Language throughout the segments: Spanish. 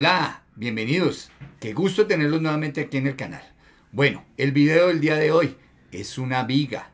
Hola, bienvenidos. Qué gusto tenerlos nuevamente aquí en el canal. Bueno, el video del día de hoy es una viga.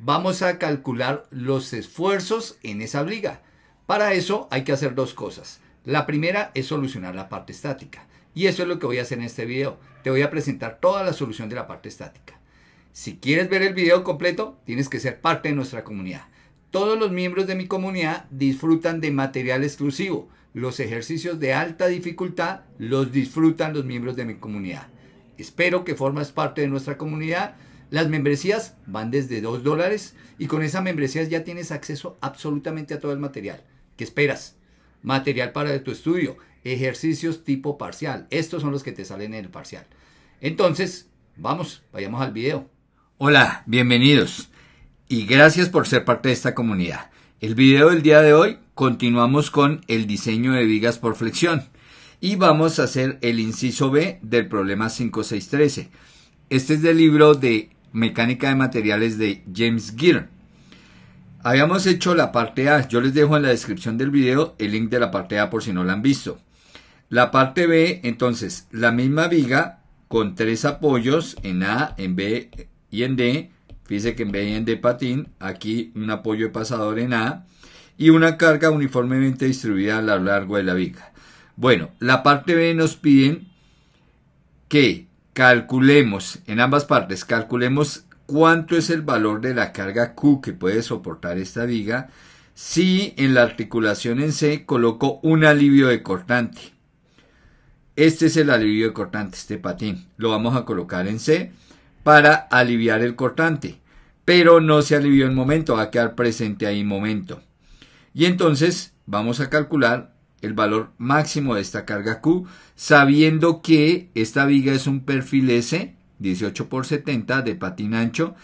Vamos a calcular los esfuerzos en esa viga. Para eso hay que hacer dos cosas. La primera es solucionar la parte estática. Y eso es lo que voy a hacer en este video. Te voy a presentar toda la solución de la parte estática. Si quieres ver el video completo, tienes que ser parte de nuestra comunidad. Todos los miembros de mi comunidad disfrutan de material exclusivo. Los ejercicios de alta dificultad los disfrutan los miembros de mi comunidad. Espero que formas parte de nuestra comunidad. Las membresías van desde 2 dólares y con esas membresías ya tienes acceso absolutamente a todo el material. ¿Qué esperas? Material para tu estudio, ejercicios tipo parcial. Estos son los que te salen en el parcial. Entonces, vamos, vayamos al video. Hola, bienvenidos y gracias por ser parte de esta comunidad. El video del día de hoy continuamos con el diseño de vigas por flexión y vamos a hacer el inciso B del problema 5613. Este es del libro de Mecánica de Materiales de James Gear. Habíamos hecho la parte A, yo les dejo en la descripción del video el link de la parte A por si no la han visto. La parte B, entonces, la misma viga con tres apoyos en A, en B y en D, Fíjese que en vez de patín, aquí un apoyo de pasador en A y una carga uniformemente distribuida a lo largo de la viga. Bueno, la parte B nos piden que calculemos, en ambas partes, calculemos cuánto es el valor de la carga Q que puede soportar esta viga si en la articulación en C coloco un alivio de cortante. Este es el alivio de cortante, este patín. Lo vamos a colocar en C para aliviar el cortante, pero no se alivió en momento, va a quedar presente ahí en momento. Y entonces vamos a calcular el valor máximo de esta carga Q, sabiendo que esta viga es un perfil S, 18 por 70 de patín ancho,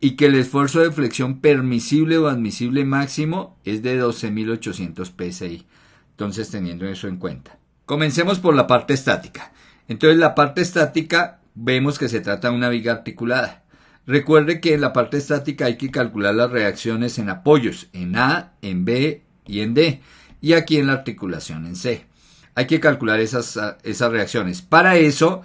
y que el esfuerzo de flexión permisible o admisible máximo es de 12.800 psi. Entonces, teniendo eso en cuenta. Comencemos por la parte estática. Entonces, la parte estática vemos que se trata de una viga articulada. Recuerde que en la parte estática hay que calcular las reacciones en apoyos, en A, en B y en D, y aquí en la articulación en C. Hay que calcular esas, esas reacciones. Para eso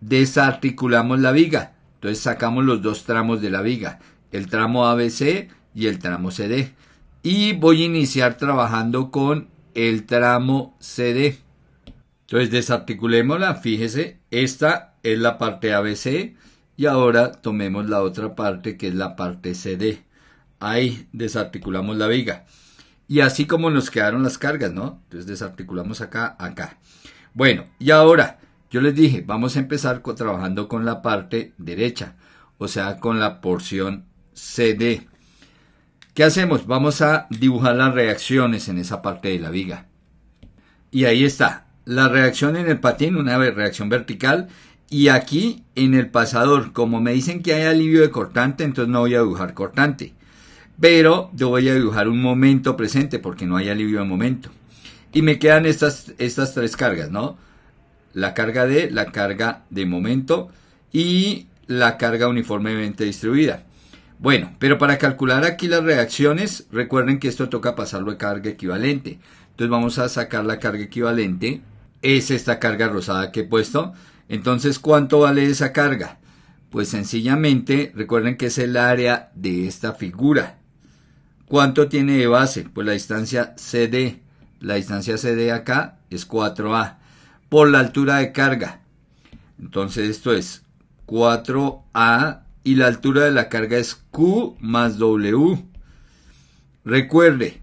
desarticulamos la viga, entonces sacamos los dos tramos de la viga, el tramo ABC y el tramo CD. Y voy a iniciar trabajando con el tramo CD. Entonces desarticulémosla, fíjese, esta es la parte ABC y ahora tomemos la otra parte que es la parte CD. Ahí desarticulamos la viga. Y así como nos quedaron las cargas, ¿no? Entonces desarticulamos acá, acá. Bueno, y ahora yo les dije, vamos a empezar trabajando con la parte derecha, o sea, con la porción CD. ¿Qué hacemos? Vamos a dibujar las reacciones en esa parte de la viga. Y ahí está, la reacción en el patín, una reacción vertical, y aquí en el pasador, como me dicen que hay alivio de cortante, entonces no voy a dibujar cortante. Pero yo voy a dibujar un momento presente porque no hay alivio de momento. Y me quedan estas, estas tres cargas, ¿no? La carga de, la carga de momento y la carga uniformemente distribuida. Bueno, pero para calcular aquí las reacciones, recuerden que esto toca pasarlo a carga equivalente. Entonces vamos a sacar la carga equivalente. Es esta carga rosada que he puesto. Entonces, ¿cuánto vale esa carga? Pues sencillamente, recuerden que es el área de esta figura. ¿Cuánto tiene de base? Pues la distancia CD. La distancia CD acá es 4A. Por la altura de carga. Entonces esto es 4A y la altura de la carga es Q más W. Recuerde,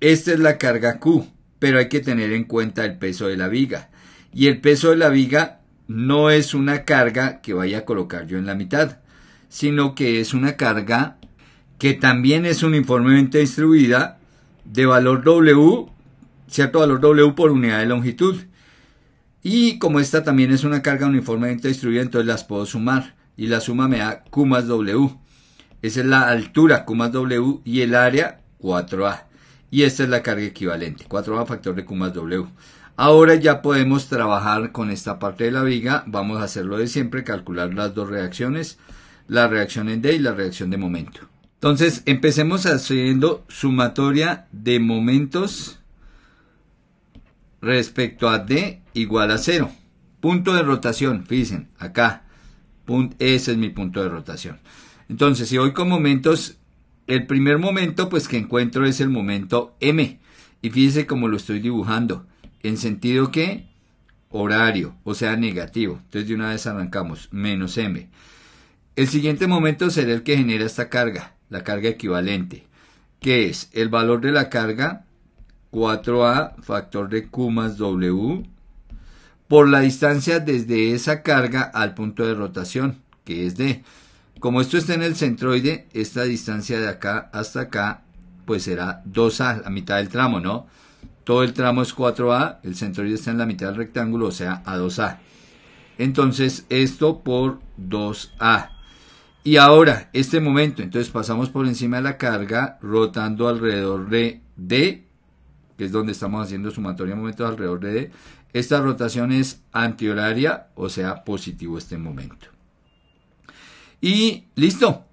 esta es la carga Q, pero hay que tener en cuenta el peso de la viga. Y el peso de la viga no es una carga que vaya a colocar yo en la mitad, sino que es una carga que también es uniformemente distribuida de valor W, cierto valor W por unidad de longitud. Y como esta también es una carga uniformemente distribuida, entonces las puedo sumar. Y la suma me da Q más W. Esa es la altura Q más W y el área 4A. Y esta es la carga equivalente, 4A factor de Q más W. Ahora ya podemos trabajar con esta parte de la viga, vamos a hacerlo de siempre, calcular las dos reacciones, la reacción en D y la reacción de momento. Entonces empecemos haciendo sumatoria de momentos respecto a D igual a cero. Punto de rotación, fíjense, acá, ese es mi punto de rotación. Entonces si voy con momentos, el primer momento pues que encuentro es el momento M. Y fíjense cómo lo estoy dibujando en sentido que horario, o sea, negativo. Entonces de una vez arrancamos, menos m. El siguiente momento será el que genera esta carga, la carga equivalente, que es el valor de la carga 4a factor de q más w por la distancia desde esa carga al punto de rotación, que es d. Como esto está en el centroide, esta distancia de acá hasta acá, pues será 2a, la mitad del tramo, ¿no? Todo el tramo es 4A, el centroide está en la mitad del rectángulo, o sea, A2A. Entonces, esto por 2A. Y ahora, este momento, entonces pasamos por encima de la carga, rotando alrededor de D, que es donde estamos haciendo sumatoria de momentos alrededor de D. Esta rotación es antihoraria, o sea, positivo este momento. Y listo,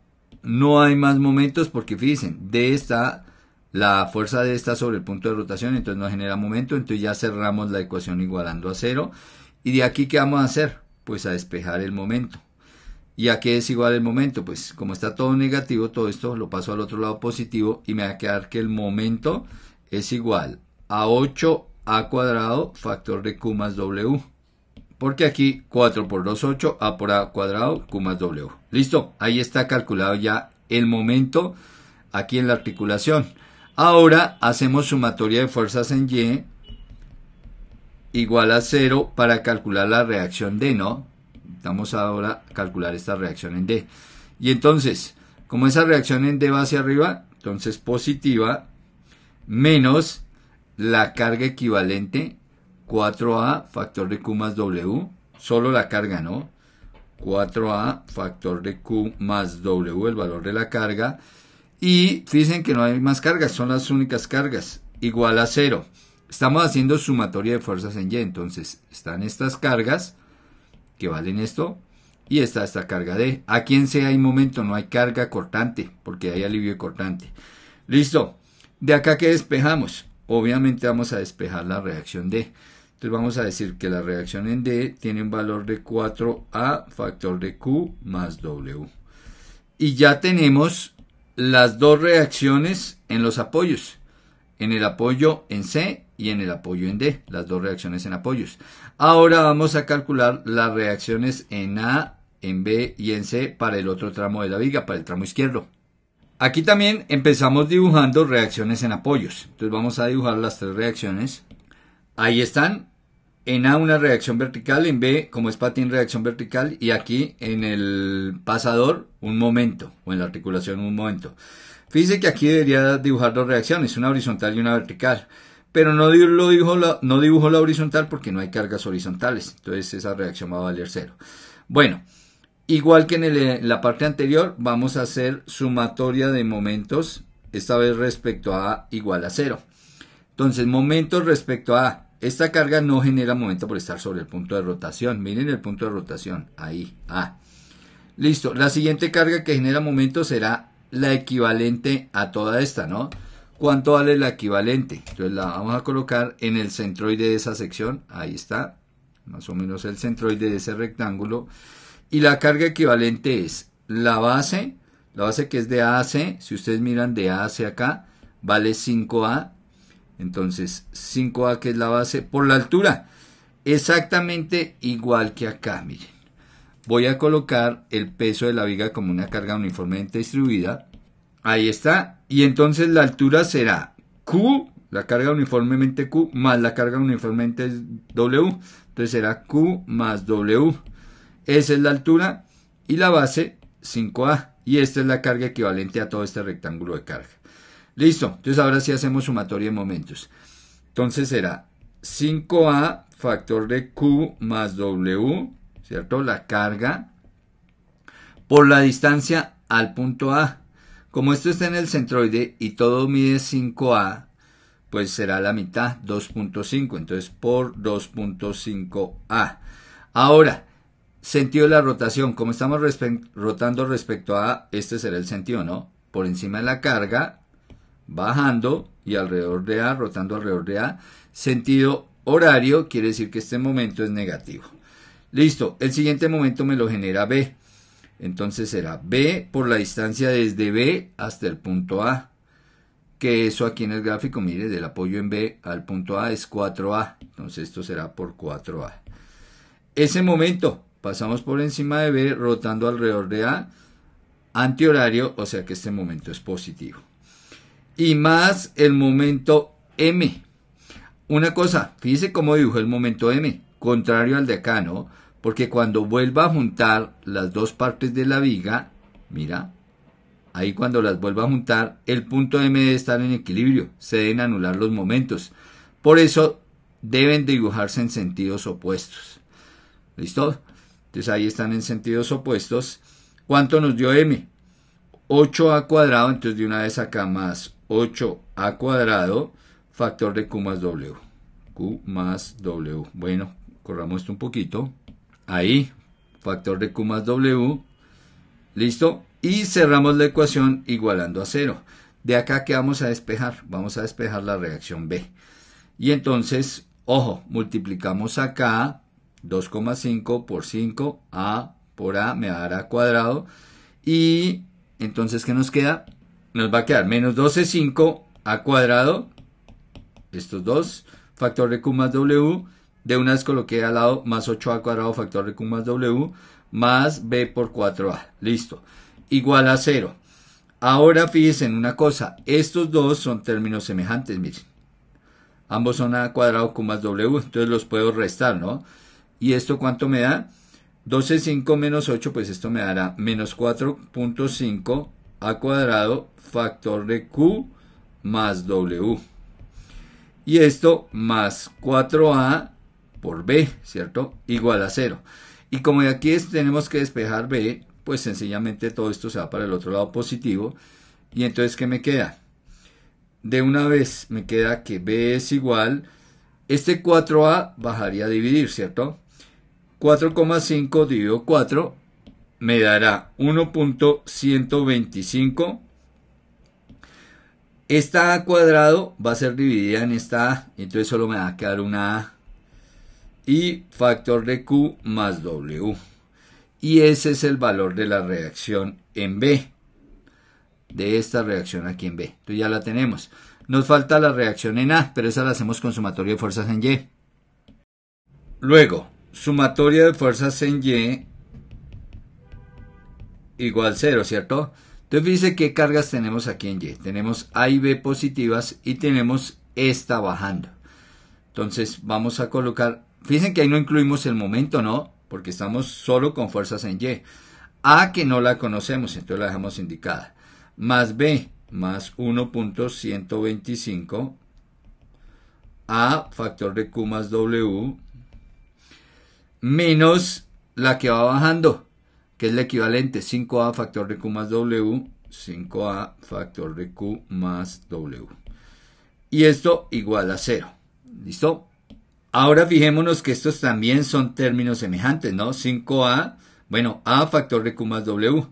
no hay más momentos porque fíjense, D está la fuerza de esta sobre el punto de rotación, entonces no genera momento, entonces ya cerramos la ecuación igualando a cero. ¿Y de aquí qué vamos a hacer? Pues a despejar el momento. ¿Y a qué es igual el momento? Pues como está todo negativo, todo esto lo paso al otro lado positivo y me va a quedar que el momento es igual a 8a cuadrado factor de q más w. Porque aquí 4 por 2, 8, a por a cuadrado, q más w. Listo, ahí está calculado ya el momento aquí en la articulación. Ahora hacemos sumatoria de fuerzas en Y igual a 0 para calcular la reacción D, ¿no? Vamos ahora a calcular esta reacción en D. Y entonces, como esa reacción en D va hacia arriba, entonces positiva menos la carga equivalente 4A factor de Q más W, solo la carga, ¿no? 4A factor de Q más W, el valor de la carga, y dicen que no hay más cargas, son las únicas cargas, igual a cero. Estamos haciendo sumatoria de fuerzas en Y, entonces están estas cargas que valen esto y está esta carga D. Aquí en C hay momento, no hay carga cortante, porque hay alivio cortante. Listo. De acá que despejamos, obviamente vamos a despejar la reacción D. Entonces vamos a decir que la reacción en D tiene un valor de 4A factor de Q más W. Y ya tenemos las dos reacciones en los apoyos, en el apoyo en C y en el apoyo en D, las dos reacciones en apoyos. Ahora vamos a calcular las reacciones en A, en B y en C para el otro tramo de la viga, para el tramo izquierdo. Aquí también empezamos dibujando reacciones en apoyos. Entonces vamos a dibujar las tres reacciones. Ahí están en A una reacción vertical, en B como es patín reacción vertical y aquí en el pasador un momento o en la articulación un momento. Fíjese que aquí debería dibujar dos reacciones, una horizontal y una vertical, pero no, lo dibujo la, no la horizontal porque no hay cargas horizontales, entonces esa reacción va a valer cero. Bueno, igual que en, en la parte anterior vamos a hacer sumatoria de momentos, esta vez respecto a A igual a cero. Entonces, momentos respecto a A esta carga no genera momento por estar sobre el punto de rotación. Miren el punto de rotación. Ahí. Ah. Listo. La siguiente carga que genera momento será la equivalente a toda esta, ¿no? ¿Cuánto vale la equivalente? Entonces la vamos a colocar en el centroide de esa sección. Ahí está. Más o menos el centroide de ese rectángulo. Y la carga equivalente es la base. La base que es de AC. Si ustedes miran de AC acá, vale 5A entonces, 5A que es la base por la altura. Exactamente igual que acá, miren. Voy a colocar el peso de la viga como una carga uniformemente distribuida. Ahí está. Y entonces la altura será Q, la carga uniformemente Q, más la carga uniformemente W. Entonces será Q más W. Esa es la altura y la base 5A. Y esta es la carga equivalente a todo este rectángulo de carga. Listo, entonces ahora sí hacemos sumatoria de momentos. Entonces será 5A factor de Q más W, ¿cierto? La carga por la distancia al punto A. Como esto está en el centroide y todo mide 5A, pues será la mitad, 2.5. Entonces por 2.5A. Ahora, sentido de la rotación. Como estamos rotando respecto a A, este será el sentido, ¿no? Por encima de la carga bajando y alrededor de A, rotando alrededor de A, sentido horario, quiere decir que este momento es negativo. Listo, el siguiente momento me lo genera B. Entonces será B por la distancia desde B hasta el punto A. Que eso aquí en el gráfico, mire, del apoyo en B al punto A es 4A. Entonces esto será por 4A. Ese momento, pasamos por encima de B, rotando alrededor de A, antihorario, o sea que este momento es positivo y más el momento M. Una cosa, Fíjese cómo dibujó el momento M, contrario al de acá, ¿no? Porque cuando vuelva a juntar las dos partes de la viga, mira, ahí cuando las vuelva a juntar, el punto M debe estar en equilibrio, se deben anular los momentos. Por eso deben dibujarse en sentidos opuestos. ¿Listo? Entonces ahí están en sentidos opuestos. ¿Cuánto nos dio M? 8A cuadrado, entonces de una vez acá más 8a cuadrado, factor de Q más W. Q más W. Bueno, corramos esto un poquito. Ahí, factor de Q más W. Listo. Y cerramos la ecuación igualando a cero. De acá que vamos a despejar, vamos a despejar la reacción B. Y entonces, ojo, multiplicamos acá 2,5 por 5, A por A me dará cuadrado. Y entonces, ¿qué nos queda? nos va a quedar menos 12,5 a cuadrado, estos dos, factor de Q más W, de una vez coloqué al lado más 8A cuadrado factor de Q más W, más B por 4A, listo, igual a 0. Ahora fíjense en una cosa, estos dos son términos semejantes, miren. Ambos son A cuadrado Q más W, entonces los puedo restar, ¿no? ¿Y esto cuánto me da? 12,5 menos 8, pues esto me dará menos 4.5 a cuadrado factor de q más w. Y esto más 4a por b, ¿cierto? Igual a 0. Y como de aquí es, tenemos que despejar b, pues sencillamente todo esto se va para el otro lado positivo. Y entonces, ¿qué me queda? De una vez me queda que b es igual, este 4a bajaría a dividir, ¿cierto? 4,5 dividido 4 me dará 1.125. Esta A cuadrado va a ser dividida en esta A, entonces solo me va a quedar una A. Y factor de Q más W. Y ese es el valor de la reacción en B. De esta reacción aquí en B. Entonces ya la tenemos. Nos falta la reacción en A, pero esa la hacemos con sumatoria de fuerzas en Y. Luego, sumatoria de fuerzas en Y igual 0, ¿cierto? Entonces fíjense qué cargas tenemos aquí en Y. Tenemos A y B positivas y tenemos esta bajando. Entonces vamos a colocar, fíjense que ahí no incluimos el momento, ¿no? Porque estamos solo con fuerzas en Y. A que no la conocemos, entonces la dejamos indicada. Más B, más 1.125. A factor de Q más W. Menos la que va bajando que es la equivalente 5a factor de q más w, 5a factor de q más w. Y esto igual a 0. ¿Listo? Ahora fijémonos que estos también son términos semejantes, ¿no? 5a, bueno, a factor de q más w.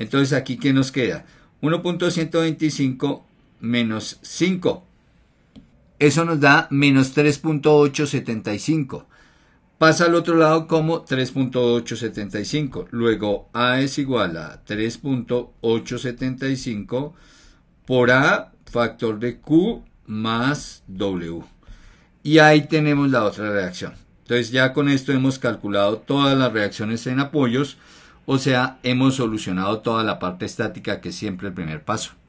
Entonces aquí, ¿qué nos queda? 1.125 menos 5. Eso nos da menos 3.875 pasa al otro lado como 3.875. Luego A es igual a 3.875 por A factor de Q más W. Y ahí tenemos la otra reacción. Entonces ya con esto hemos calculado todas las reacciones en apoyos, o sea, hemos solucionado toda la parte estática que es siempre el primer paso.